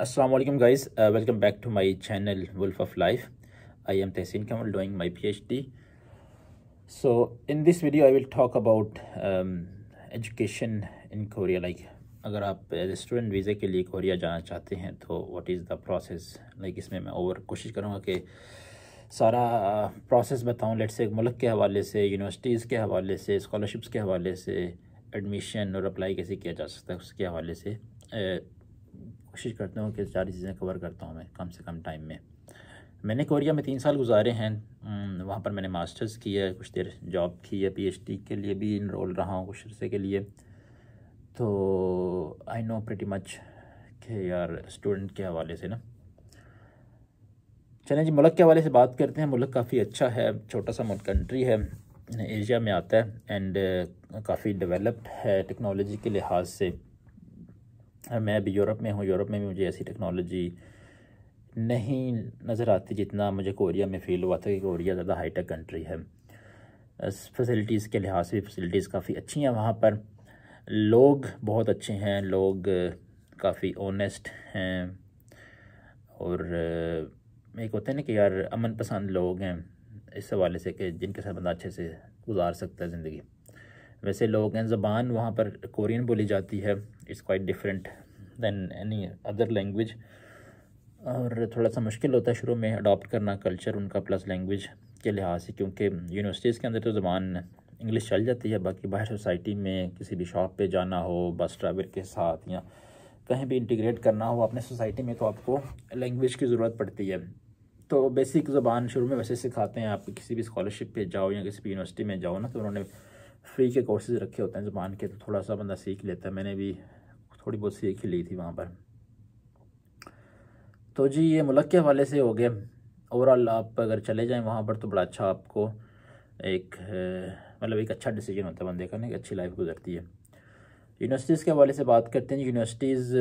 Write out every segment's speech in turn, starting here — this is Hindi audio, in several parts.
अस्सलाम वालेकुम guys welcome back to my channel Wolf of Life I am Tahseen Kamal doing my PhD so in this video I will talk about education in Korea like अगर आप स्टूडेंट uh, वीज़े के लिए कोरिया जाना चाहते हैं तो what is the process like इसमें मैं और कोशिश करूँगा कि सारा प्रोसेस बताऊँ लेट्स से मुल्क के हवाले से यूनिवर्सिटीज़ के हवाले से इस्कॉलरशिप्स के हवाले से एडमिशन और अप्लाई कैसे किया जा सकता है उसके हवाले से uh, कोशिश करता हूँ कि सारी चीज़ें कवर करता हूँ मैं कम से कम टाइम में मैंने कोरिया में तीन साल गुजारे हैं वहाँ पर मैंने मास्टर्स किया है कुछ देर जॉब की है पीएचडी के लिए भी इनरोल रहा हूँ कुछ अरसे के लिए तो आई नो प्रटी मच के यार स्टूडेंट के हवाले से ना चलें जी मुल्क के हवाले से बात करते हैं मुल्क काफ़ी अच्छा है छोटा सा मुल्क कंट्री है एशिया में आता है एंड काफ़ी डेवलप्ड है टेक्नोलॉजी के लिहाज से मैं अभी यूरोप में हूँ यूरोप में भी मुझे ऐसी टेक्नोलॉजी नहीं नज़र आती जितना मुझे कोरिया में फ़ील हुआ था कि कोरिया ज़्यादा हाईटेक कंट्री है फैसिलिटीज़ के लिहाज से भी फैसिलिटीज़ काफ़ी अच्छी हैं वहाँ पर लोग बहुत अच्छे हैं लोग काफ़ी ओनेस्ट हैं और एक होते हैं ना कि यार अमन पसंद लोग हैं इस हवाले से कि जिनके साथ बंदा अच्छे से गुजार सकता है ज़िंदगी वैसे हैं ज़बान वहाँ पर कोरियन बोली जाती है it's quite different than any other language और थोड़ा सा मुश्किल होता है शुरू में अडोप्ट करना कल्चर उनका प्लस लैंग्वेज के लिहाज से क्योंकि यूनिवर्सिटीज़ के अंदर तो ज़बान इंग्लिश चल जाती है बाकी बाहर सोसाइटी में किसी भी शॉप पे जाना हो बस ड्राइवर के साथ या कहीं भी इंटीग्रेट करना हो अपने सोसाइटी में तो आपको लैंग्वेज की ज़रूरत पड़ती है तो बेसिक ज़बान शुरू में वैसे सिखाते हैं आप किसी भी स्कॉलरशिप पे जाओ या किसी भी यूनिवर्सिटी में जाओ ना तो उन्होंने फ्री के कोर्सेज रखे होते हैं ज़ुबान के तो थोड़ा सा बंदा सीख लेता है मैंने भी थोड़ी बहुत सीख ही ली थी वहाँ पर तो जी ये मुल्क के हवाले से हो गए ओवरऑल आप अगर चले जाएँ वहाँ पर तो बड़ा अच्छा आपको एक मतलब एक अच्छा डिसीजन होता है बंदे का एक अच्छी लाइफ गुजरती है यूनिवर्सिटीज़ के हवाले से बात करते हैं यूनिवर्सिटीज़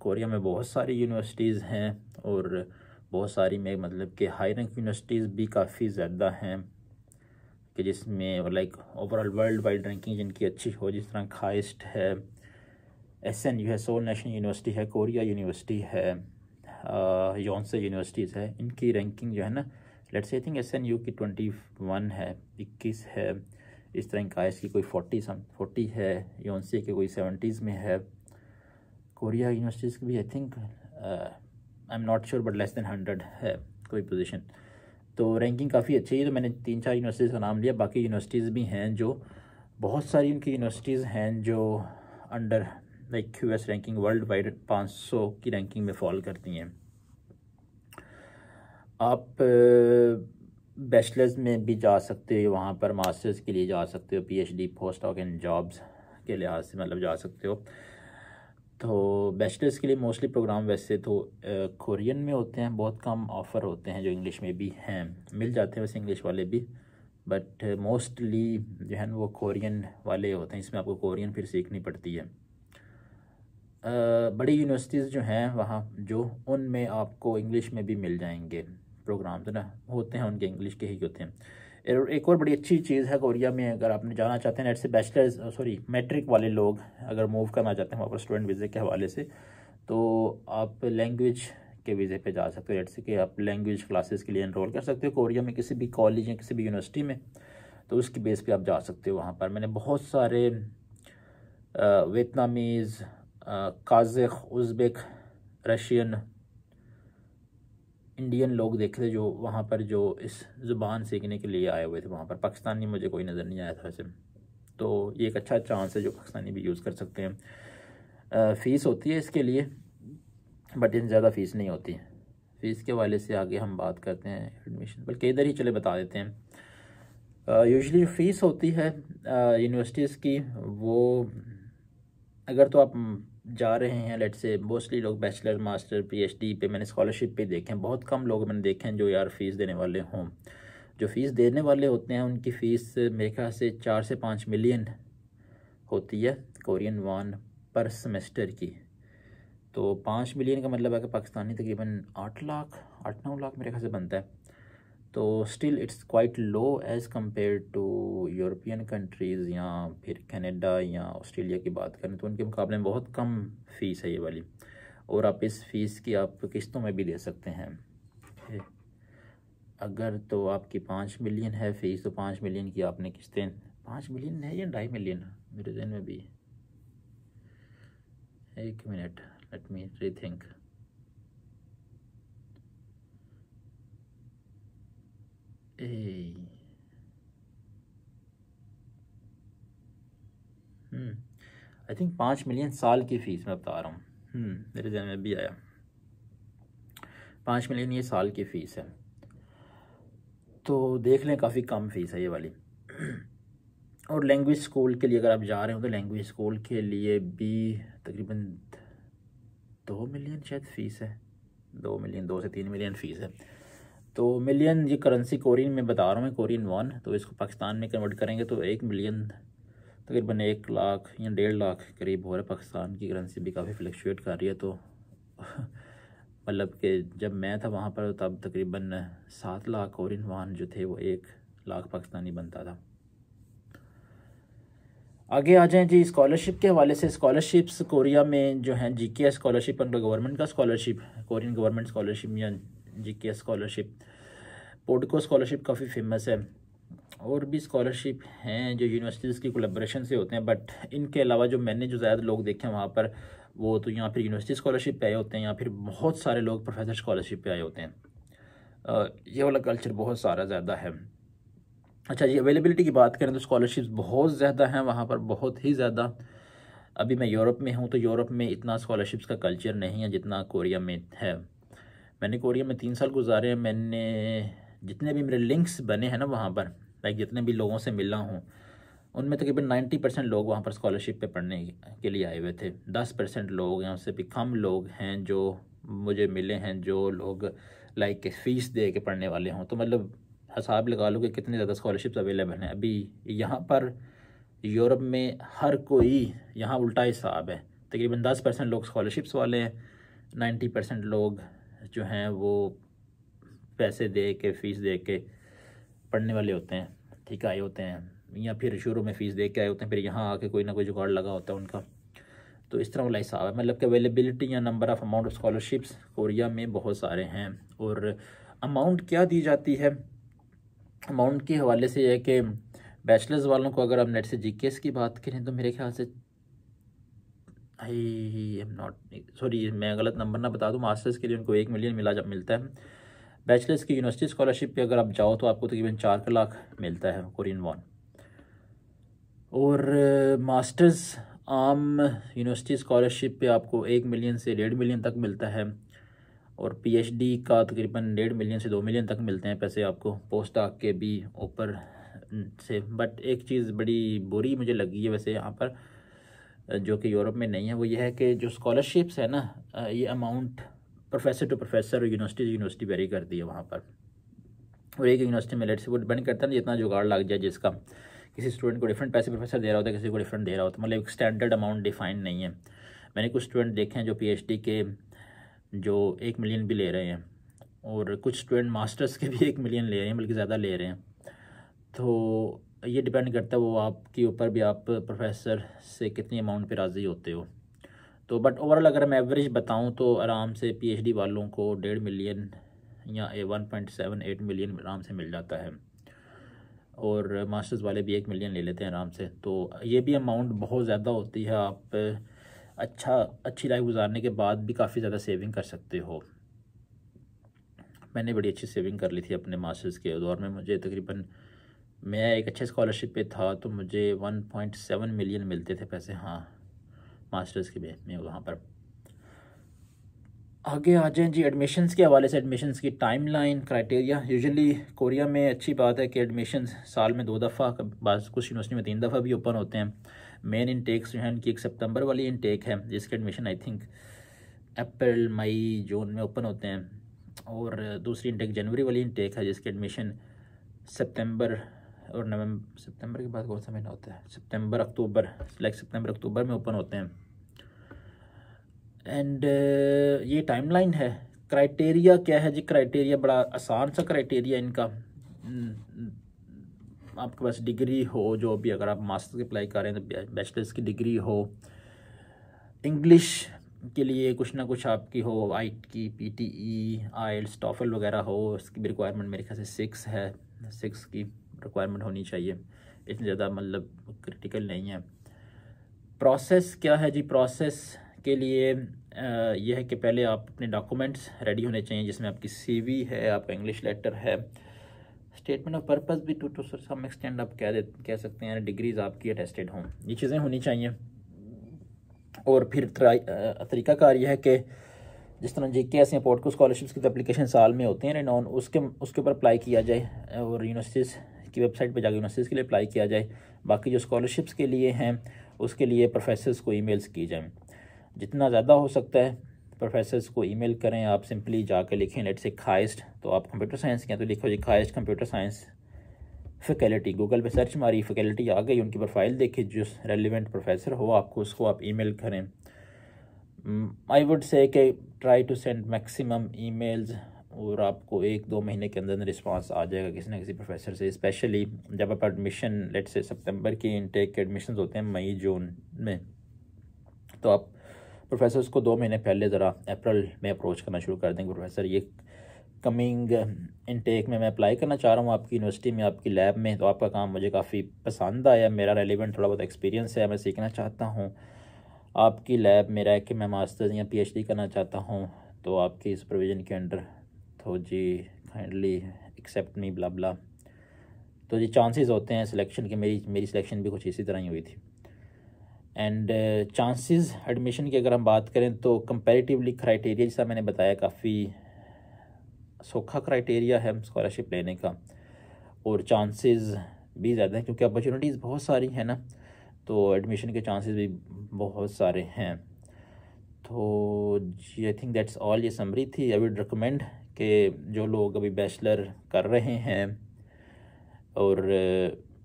कोरिया में बहुत सारी यूनिवर्सिटीज़ हैं और बहुत सारी में मतलब कि हाई रैंक यूनिवर्सिटीज़ भी काफ़ी ज़्यादा हैं कि जिसमें like overall world wide ranking जिनकी अच्छी हो जिस तरह खाइस्ट है एस एन यू है सोल नेशनल यूनिवर्सिटी है कोरिया यूनिवर्सिटी है यौनसे uh, यूनिवर्सिटीज़ है इनकी रैंकिंग जो है ना let's I think S N U की ट्वेंटी वन है इक्कीस है इस तरह कायस की कोई फोर्टी सम फोर्टी है यौनसे की कोई सेवेंटीज़ में है कोरिया यूनिवर्सिटीज़ की भी I think I am not sure but less than hundred है कोई पोजिशन तो रैंकिंग काफ़ी अच्छी है तो मैंने तीन चार यूनिवर्सिटीज़ का नाम लिया बाकी यूनिवर्सिटीज़ भी हैं जो बहुत सारी उनकी यूनिवर्सिटीज़ हैं जो under like Q S ranking world wide पाँच सौ की रैंकिंग में फॉल करती हैं आप बैचलर्स में भी जा सकते हो वहाँ पर मास्टर्स के लिए जा सकते हो PhD post of and jobs के लिहाज से मतलब जा सकते हो तो बैचलर्स के लिए मोस्टली प्रोग्राम वैसे तो कोरियन में होते हैं बहुत कम ऑफ़र होते हैं जो इंग्लिश में भी हैं मिल जाते हैं वैसे इंग्लिश वाले भी बट मोस्टली जो है वो कोरियन वाले होते हैं इसमें आपको कोरियन फिर सीखनी पड़ती है बड़ी यूनिवर्सिटीज़ जो हैं वहाँ जो उनमें आपको इंग्लिश में भी मिल जाएंगे प्रोग्राम तो ना होते हैं उनके इंग्लिश के ही होते हैं एक और बड़ी अच्छी चीज़ है कोरिया में अगर आपने जाना चाहते हैं नेट से बैचलर्स सॉरी मैट्रिक वाले लोग अगर मूव करना चाहते हैं वहाँ पर स्टूडेंट वीज़े के हवाले से तो आप लैंग्वेज के वीज़े पे जा सकते हो जैसे कि आप लैंग्वेज क्लासेस के लिए इनरोल कर सकते हो कोरिया में किसी भी कॉलेज या किसी भी यूनिवर्सिटी में तो उसकी बेस पे आप जा सकते हो वहाँ पर मैंने बहुत सारे Vietnamese Kazakh Uzbek Russian Indian लोग देखे थे जो वहाँ पर जो इस ज़ुबान सीखने के लिए आए हुए थे वहाँ पर पाकिस्तानी मुझे कोई नज़र नहीं आया था वैसे तो ये एक अच्छा चांस है जो पाकिस्तानी भी यूज़ कर सकते हैं फ़ीस होती है इसके लिए बट इन ज़्यादा फ़ीस नहीं होती फ़ीस के वाले से आगे हम बात करते हैं एडमिशन बल्कि इधर ही चले बता देते हैं यूजली फ़ीस होती है यूनिवर्सिटीज़ की वो अगर तो आप जा रहे हैं लेट से मोस्टली लोग बैचलर मास्टर पीएचडी पे मैंने स्कॉलरशिप पे देखे हैं बहुत कम लोग मैंने देखे हैं जो यार फ़ीस देने वाले हों जो फ़ीस देने वाले होते हैं उनकी फ़ीस मेरे ख्याल से चार से पाँच मिलियन होती है कोरियन वन पर सेमेस्टर की तो पाँच मिलियन का मतलब है कि पाकिस्तानी तकरीबन आठ लाख आठ नौ लाख मेरे ख्याल से बनता है तो still it's quite low as compare to European countries या फिर कनाडा या ऑस्ट्रेलिया की बात करें तो उनके मुकाबले में बहुत कम फ़ीस है ये वाली और आप इस फ़ीस की आप किस्तों में भी दे सकते हैं अगर तो आपकी पाँच मिलियन है फ़ीस तो पाँच मिलियन की आपने किस्तें पाँच मिलियन है या ढाई मिलियन मेरे जहन में भी एक minute let me rethink A. I think पाँच मिलियन साल की फ़ीस मैं बता रहा हूँ hmm, मेरे जहन में भी आया पाँच मिलियन ये साल की फ़ीस है तो देख लें काफ़ी कम फ़ीस है ये वाली और लैंग्वेज स्कूल के लिए अगर आप जा रहे हो तो लैंग्वेज स्कूल के लिए भी तकरीबन दो मिलियन शायद फ़ीस है दो मिलियन दो से तीन मिलियन फ़ीस है तो मिलियन ये करेंसी कोरियन में बता रहा हूँ मैं कोरियन वन तो इसको पाकिस्तान में कन्वर्ट करेंगे तो एक मिलियन तकरीबन तो एक लाख या डेढ़ लाख करीब हो रहा है पाकिस्तान की करेंसी भी काफ़ी फ्लक्चुएट कर रही है तो मतलब कि जब मैं था वहाँ पर तब तकरीबन सात लाख कोरियन वाहन जो थे वो एक लाख पाकिस्तानी बनता था आगे आ जाएं जी स्कॉलरशिप के हवाले से स्कॉलरशिप्स कोरिया में जो हैं जीके स्कॉलरशिप और गवर्नमेंट का स्कॉलरशिप कोरियन गवर्नमेंट स्कॉलरशिप या जीके स्कॉलरशिप पोडको स्कॉलरशिप काफ़ी फेमस है और भी स्कॉलरशिप हैं जो यूनिवर्सिटीज़ की कोलेब्रेशन से होते हैं बट इनके अलावा जो मैंने जो ज़्यादा लोग देखे हैं वहाँ पर वो तो या फिर यूनिवर्सिटी स्कॉलरशिप पे आए होते हैं या फिर बहुत सारे लोग प्रोफेसर स्कॉलरशिप पे आए होते हैं ये वाला कल्चर बहुत सारा ज़्यादा है अच्छा जी अवेलेबिलिटी की बात करें तो स्कॉलरशिप बहुत ज़्यादा हैं वहाँ पर बहुत ही ज़्यादा अभी मैं यूरोप में हूँ तो यूरोप में इतना स्कॉलरशिप्स का कल्चर नहीं है जितना कोरिया में है मैंने कोरिया में तीन साल गुजारे हैं मैंने जितने भी मेरे लिंक्स बने हैं ना वहाँ पर लाइक जितने भी लोगों से मिला हूँ उनमें तकरीबन नाइन्टी परसेंट लोग वहाँ पर स्कॉलरशिप पे पढ़ने के लिए आए हुए थे दस परसेंट लोग हैं उससे भी कम लोग हैं जो मुझे मिले हैं जो लोग लाइक फ़ीस दे के पढ़ने वाले हों तो मतलब हिसाब लगा लो कि कितने ज़्यादा स्कॉलरशिप्स अवेलेबल हैं अभी यहाँ पर यूरोप में हर कोई यहाँ उल्टा हिसाब है तकरीबन दस परसेंट लोग स्कॉलरशिप्स वाले हैं नाइन्टी परसेंट लोग जो हैं वो पैसे दे के फ़ीस दे के पढ़ने वाले होते हैं ठीक आए होते हैं या फिर शुरू में फ़ीस दे के आए होते हैं फिर यहाँ आके कोई ना कोई जुगाड़ लगा होता है उनका तो इस तरह वाला हिसाब है मतलब कि अवेलेबिलिटी या number of amount scholarships Korea में बहुत सारे हैं और अमाउंट क्या दी जाती है अमाउंट के हवाले से यह कि बैचलर्स वालों को अगर हम नेट से जी की बात करें तो मेरे ख्याल से आई एम नॉट सॉरी मैं गलत नंबर ना बता दूँ मास्टर्स के लिए उनको एक मिलियन मिला जब मिलता है बैचलर्स की यूनिवर्सिटी स्कॉलरशिप पे अगर आप जाओ तो आपको तकरीबन चार लाख मिलता है कोरियन वॉन और मास्टर्स आम यूनिवर्सिटी स्कॉलरशिप पे आपको एक मिलियन से डेढ़ मिलियन तक मिलता है और पीएचडी का तकरीबन डेढ़ मिलियन से दो मिलियन तक मिलते हैं पैसे आपको पोस्ट आग के भी ऊपर से बट एक चीज़ बड़ी बुरी मुझे लगी है वैसे यहाँ पर जो कि यूरोप में नहीं है वो ये है कि जो स्कॉलरशिप्स है ना ये अमाउंट प्रोफेसर टू प्रोफेसर और यूनिवर्सिटी टू यूनिवर्सिटी वेरी करती है वहाँ पर और एक यूनिवर्सिटी में लेट से वो डिपेंड करता है ना जितना जुगाड़ लग जाए जिसका किसी स्टूडेंट को डिफरेंट पैसे प्रोफेसर दे रहा होता है किसी को डिफरेंट दे रहा होता है मतलब एक स्टैंडर्ड अमाउंट डिफाइन नहीं है मैंने कुछ स्टूडेंट देखे हैं जो पी के जो एक मिलियन भी ले रहे हैं और कुछ स्टूडेंट मास्टर्स के भी एक मिलियन ले रहे हैं बल्कि ज़्यादा ले रहे हैं तो ये डिपेंड करता है वो आपके ऊपर भी आप प्रोफेसर से कितनी अमाउंट पे राज़ी होते हो तो बट ओवरऑल अगर मैं एवरेज बताऊं तो आराम से पीएचडी वालों को डेढ़ मिलियन या a one point seven eight million आराम से मिल जाता है और मास्टर्स वाले भी एक मिलियन ले लेते हैं आराम से तो ये भी अमाउंट बहुत ज़्यादा होती है आप अच्छा अच्छी लाइफ गुजारने के बाद भी काफ़ी ज़्यादा सेविंग कर सकते हो मैंने बड़ी अच्छी सेविंग कर ली थी अपने मास्टर्स के दौर में मुझे तकरीबन मैं एक अच्छे स्कॉलरशिप पे था तो मुझे 1.7 मिलियन मिलते थे पैसे हाँ मास्टर्स के में वहाँ पर आगे आ जाए जी एडमिशन्स के हवाले से एडमिशन्स की टाइमलाइन क्राइटेरिया यूजुअली कोरिया में अच्छी बात है कि एडमिशन्स साल में दो दफ़ा बाद कुछ यूनिवर्सिटी में तीन दफ़ा भी ओपन होते हैं मेन इनटेक्स जो है उनकी एक सितंबर वाली इनटेक है जिसके एडमिशन आई थिंक अप्रैल मई जून में ओपन होते हैं और दूसरी इनटेक जनवरी वाली इनटेक है जिसके एडमिशन सितंबर और नवंबर सितंबर के बाद कौन सा महीना होता है सितंबर अक्टूबर लाइक सितंबर अक्टूबर में ओपन होते हैं एंड uh, ये टाइमलाइन है क्राइटेरिया क्या है जी क्राइटेरिया बड़ा आसान सा क्राइटेरिया इनका hmm, hmm, आपके पास डिग्री हो जो भी अगर आप मास्टर की अप्लाई कर रहे हैं तो बैचलर्स की डिग्री हो इंग्लिश के लिए कुछ ना कुछ आपकी हो आई की P T E IELTS TOEFL वगैरह हो इसकी रिक्वायरमेंट मेरे ख्याल से सिक्स है सिक्स की रिक्वायरमेंट होनी चाहिए इतनी ज़्यादा मतलब क्रिटिकल नहीं है प्रोसेस क्या है जी प्रोसेस के लिए यह है कि पहले आप अपने डॉक्यूमेंट्स रेडी होने चाहिए जिसमें आपकी सीवी है आपका इंग्लिश लेटर है स्टेटमेंट ऑफ पर्पस भी टू टू सम एक्सटेंड आप कह दे कह सकते हैं डिग्रीज आपकी अटेस्टेड हों ये चीज़ें होनी चाहिए और फिर तरीकाकार यह है कि जिस तरह जे के एस या पोर्टको को स्कॉलरशिप्स की तो अप्लीकेशन साल में होते हैं नॉन उसके उसके ऊपर अप्लाई किया जाए और यूनिवर्सिटीज़ की वेबसाइट पर जाकर यूनिवर्सिटीज़ के लिए अप्लाई किया जाए बाकी जो स्कॉलरशिप्स के लिए हैं उसके लिए प्रोफेसर्स को ईमेल्स की जाएँ जितना ज़्यादा हो सकता है प्रोफेसर्स को ईमेल करें आप सिंपली जाकर लिखें लेट से खाइस्ट तो आप कंप्यूटर साइंस के हैं तो लिखो जी KAIST computer science faculty Google पे सर्च मारी फैकल्टी आ गई उनकी प्रोफाइल देखिए जो रेलिवेंट प्रोफेसर हो आपको उसको आप ईमेल करें I would say try to send maximum emails और आपको एक दो महीने के अंदर रिस्पांस आ जाएगा किसी ना किसी प्रोफेसर से स्पेशली जब आप एडमिशन लेट से सितंबर के इनटेक के एडमिशन होते हैं मई जून में तो आप प्रोफेसर्स को दो महीने पहले ज़रा अप्रैल में अप्रोच करना शुरू कर देंगे प्रोफेसर ये कमिंग इनटेक में मैं अप्लाई करना चाह रहा हूँ आपकी यूनिवर्सिटी में आपकी लैब में तो आपका काम मुझे काफ़ी पसंद आया मेरा रेलिवेंट थोड़ा बहुत एक्सपीरियंस है मैं सीखना चाहता हूँ आपकी लैब में रह के मैं मास्टर्स या पीएचडी करना चाहता हूँ तो आपकी सुपरविज़न के अंडर जी kindly accept me blah blah तो जी चांसेस होते हैं सिलेक्शन के मेरी मेरी सिलेक्शन भी कुछ इसी तरह ही हुई थी एंड चांसेस एडमिशन की अगर हम बात करें तो कंपेरेटिवली क्राइटेरिया जैसा मैंने बताया काफ़ी सौखा क्राइटेरिया है स्कॉलरशिप लेने का और चांसेस भी ज़्यादा हैं क्योंकि अपॉर्चुनिटीज़ बहुत सारी हैं ना तो एडमिशन के चांसेस भी बहुत सारे हैं तो जी आई थिंक दैट्स ऑल ये समरी थी आई वुड रिकमेंड कि जो लोग अभी बैचलर कर रहे हैं और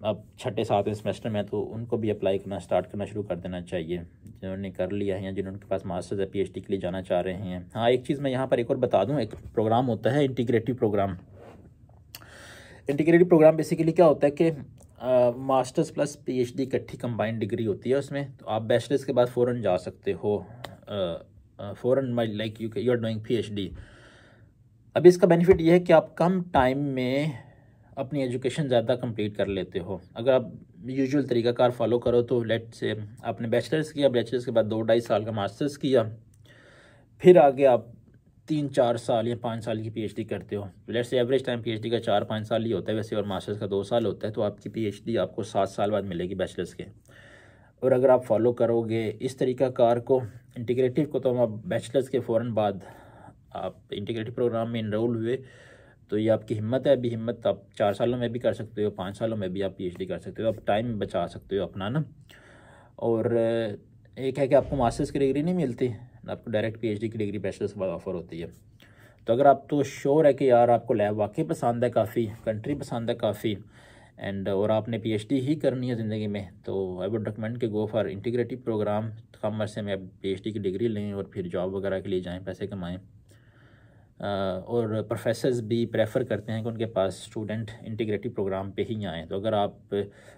अब छठे सातवें सेमेस्टर में तो उनको भी अप्लाई करना स्टार्ट करना शुरू कर देना चाहिए जिन्होंने कर लिया है या जिन्होंने पास मास्टर्स या पीएचडी के लिए जाना चाह रहे हैं हाँ एक चीज़ मैं यहाँ पर एक और बता दूँ एक प्रोग्राम होता है integrative program integrative program basically क्या होता है कि मास्टर्स प्लस डी इकट्ठी कम्बाइंड डिग्री होती है उसमें तो आप बैचलर्स के बाद फ़ौरन जा सकते हो फ़ौरन like you you are doing D अब इसका बेनिफिट ये है कि आप कम टाइम में अपनी एजुकेशन ज़्यादा कंप्लीट कर लेते हो अगर आप यूजुअल तरीकाकार फॉलो करो तो लेट से आपने बैचलर्स किया बैचलर्स के बाद दो ढाई साल का मास्टर्स किया फिर आगे आप तीन चार साल या पाँच साल की पीएचडी करते हो लेट से एवरेज टाइम पीएचडी का चार पाँच साल ही होता है वैसे और मास्टर्स का दो साल होता है तो आपकी पी आपको सात साल बाद मिलेगी बैचलर्स के और अगर आप फॉलो करोगे इस तरीका कार को इंटीग्रेटिव को तो हम आप बैचलर्स के फ़ौर बाद आप इंटीग्रेटिव प्रोग्राम में इनरोल हुए तो ये आपकी हिम्मत है अभी हिम्मत आप चार सालों में भी कर सकते हो पाँच सालों में भी आप पी कर सकते हो आप टाइम बचा सकते हो अपना ना और एक है कि आपको मास्टर्स की डिग्री नहीं मिलती आपको डायरेक्ट पी की डिग्री बैचलर्स के बाद ऑफ़र होती है तो अगर आप तो श्योर है कि यार आपको लैब वाकई पसंद है काफ़ी कंट्री पसंद है काफ़ी एंड और आपने पीएचडी ही करनी है ज़िंदगी में तो आई वुड रिकमेंड के गो फॉर इंटीग्रेटिव प्रोग्राम कम अरसे में आप पी की डिग्री लें और फिर जॉब वगैरह के लिए जाएँ पैसे कमाएँ और प्रोफेसर्स भी प्रेफर करते हैं कि उनके पास स्टूडेंट इंटीग्रेटिव प्रोग्राम पे ही आएँ तो अगर आप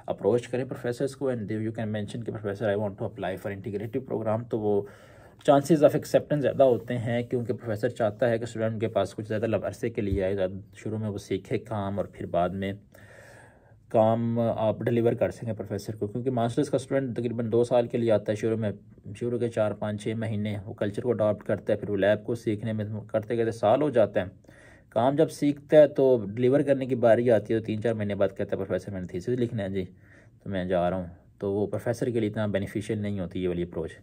अप्रोच करें प्रोफेसर्स को एंड यू कैन मेंशन कि professor I want to apply for integrative programme तो वो चांसेस ऑफ एक्सेप्टेंस ज़्यादा होते हैं क्योंकि प्रोफेसर चाहता है कि स्टूडेंट उनके पास कुछ ज़्यादा लब अरसे के लिए आए शुरू में वो सीखे काम और फिर बाद में काम आप डिलीवर कर सकें प्रोफेसर को क्योंकि मास्टर्स का स्टूडेंट तकरीबन दो साल के लिए आता है शुरू में शुरू के चार पाँच छः महीने वो कल्चर को अडॉप्ट करता है फिर वो लैब को सीखने में करते करते साल हो जाता है काम जब सीखता है तो डिलीवर करने की बारी आती है तो तीन चार महीने बाद कहता है प्रोफेसर मैंने थीसिस लिखना है जी तो मैं जा रहा हूँ तो वो प्रोफेसर के लिए इतना बेनिफिशियल नहीं होती ये वाली अप्रोच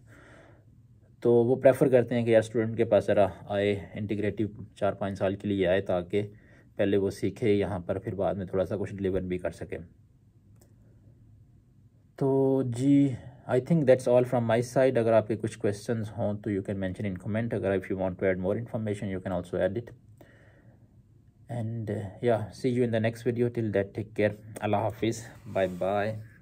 तो वो प्रेफर करते हैं कि यार स्टूडेंट के पास ज़रा आए इंटीग्रेटिव चार पाँच साल के लिए आए ताकि पहले वो सीखे यहाँ पर फिर बाद में थोड़ा सा कुछ डिलीवर भी कर सके तो जी I think that's all from my side अगर आपके कुछ क्वेश्चन हों तो you can mention in comment अगर if you want to add more information you can also add it and yeah see you in the next video till that take care Allah हाफिज़ बाय बाय